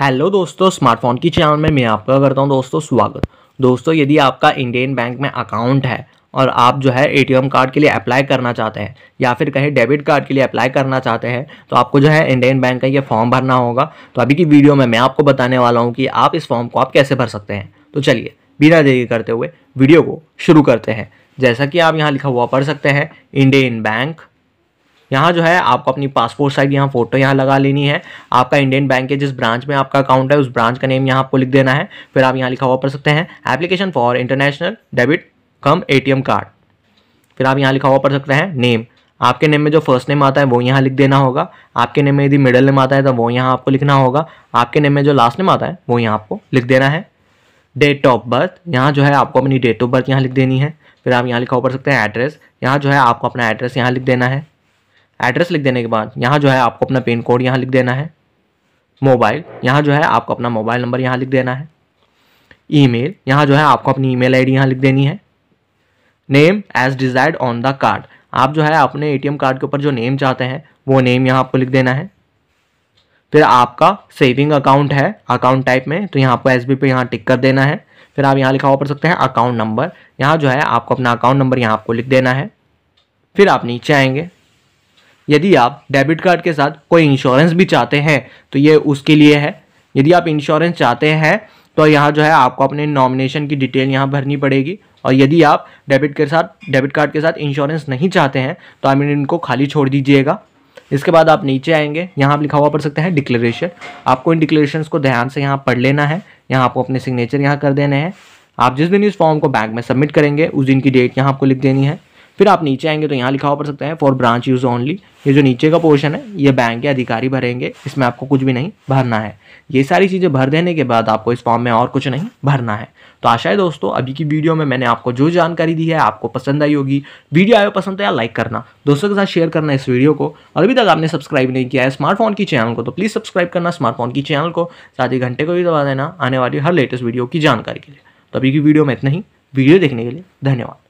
hello दोस्तों smartphone की channel में मैं आपका करता हूं दोस्तों स्वागत दोस्तों यदि आपका इंडियन बैंक में अकाउंट है और आप जो है एटीएम कार्ड के लिए अप्लाई करना चाहते हैं या फिर कहीं डेबिट कार्ड के लिए अप्लाई करना चाहते हैं तो आपको जो है इंडियन बैंक का ये फॉर्म भरना होगा तो अभी की वीडियो में मैं आपको बताने वाला हूँ कि आप इस फॉर्म को आप कैसे भर सकते हैं तो चलिए बिना देरी करते हुए वीडियो को शुरू करते हैं जैसा कि आप यहाँ लिखा हुआ पढ़ सकते हैं इंडियन बैंक यहाँ जो है आपको अपनी पासपोर्ट साइज यहाँ फोटो यहाँ लगा लेनी है आपका इंडियन बैंक के जिस ब्रांच में आपका अकाउंट है उस ब्रांच का नेम यहाँ आपको लिख देना है फिर आप यहाँ लिखा हुआ पढ़ सकते हैं application for international debit cum a card फिर आप यहाँ लिखा हुआ पढ़ सकते हैं नेम आपके नेम में जो फर्स्ट नेम आता है वो यहाँ लिख देना होगा आपके नेम में यदि मिडल नेम आता है तो वो यहाँ आपको लिखना होगा आपके नेम में जो लास्ट नेम आता है वो यहाँ आपको लिख देना है डेट ऑफ बर्थ यहाँ जो है आपको अपनी डेट ऑफ बर्थ यहाँ लिख देनी है फिर आप यहाँ लिखा हुआ पढ़ सकते हैं एड्रेस यहाँ जो है आपको अपना एड्रेस यहाँ लिख देना है एड्रेस लिख देने के बाद यहाँ जो है आपको अपना पिन कोड यहाँ लिख देना है मोबाइल यहाँ जो है आपको अपना मोबाइल नंबर यहाँ लिख देना है ईमेल यहाँ जो है आपको अपनी ईमेल आईडी यहाँ लिख देनी है name as desired on the card आप जो है अपने एटीएम कार्ड के ऊपर जो नेम चाहते हैं वो नेम यहाँ आपको लिख देना है फिर आपका सेविंग अकाउंट है अकाउंट टाइप में तो यहाँ आपको एस बी पे यहाँ टिक कर देना है फिर आप यहाँ लिखा हुआ पढ़ सकते हैं अकाउंट नंबर यहाँ जो है आपको अपना अकाउंट नंबर यहाँ आपको लिख देना है फिर आप नीचे आएंगे यदि आप डेबिट कार्ड के साथ कोई इंश्योरेंस भी चाहते हैं तो ये उसके लिए है यदि आप इंश्योरेंस चाहते हैं तो यहाँ जो है आपको अपने नॉमिनेशन की डिटेल यहाँ भरनी पड़ेगी और यदि आप डेबिट के साथ डेबिट कार्ड के साथ इंश्योरेंस नहीं चाहते हैं तो आई मीन इनको खाली छोड़ दीजिएगा इसके बाद आप नीचे आएंगे यहाँ आप लिखा हुआ पढ़ सकते हैं डिक्लेरेशन आपको इन डिक्लेरेशन को ध्यान से यहाँ पढ़ लेना है यहाँ आपको अपने सिग्नेचर यहाँ कर देने हैं आप जिस दिन इस फॉर्म को बैंक में सबमिट करेंगे उस दिन की डेट यहाँ आपको लिख देनी है फिर आप नीचे आएंगे तो यहाँ लिखा हुआ पढ़ सकते हैं फॉर ब्रांच यूज़ ओनली ये जो नीचे का पोर्शन है ये बैंक के अधिकारी भरेंगे इसमें आपको कुछ भी नहीं भरना है ये सारी चीज़ें भर देने के बाद आपको इस फॉर्म में और कुछ नहीं भरना है तो आशा है दोस्तों अभी की वीडियो में मैंने आपको जो जानकारी दी है आपको पसंद आई होगी वीडियो आयो पसंद तो यार लाइक करना दोस्तों के साथ शेयर करना इस वीडियो को और अभी तक आपने सब्सक्राइब नहीं किया है स्मार्टफोन की चैनल को तो प्लीज़ सब्सक्राइब करना स्मार्टफोन की चैनल को साथ ही घंटे को भी दबा देना आने वाली हर लेटेस्ट वीडियो की जानकारी के लिए तो अभी की वीडियो में इतना ही वीडियो देखने के लिए धन्यवाद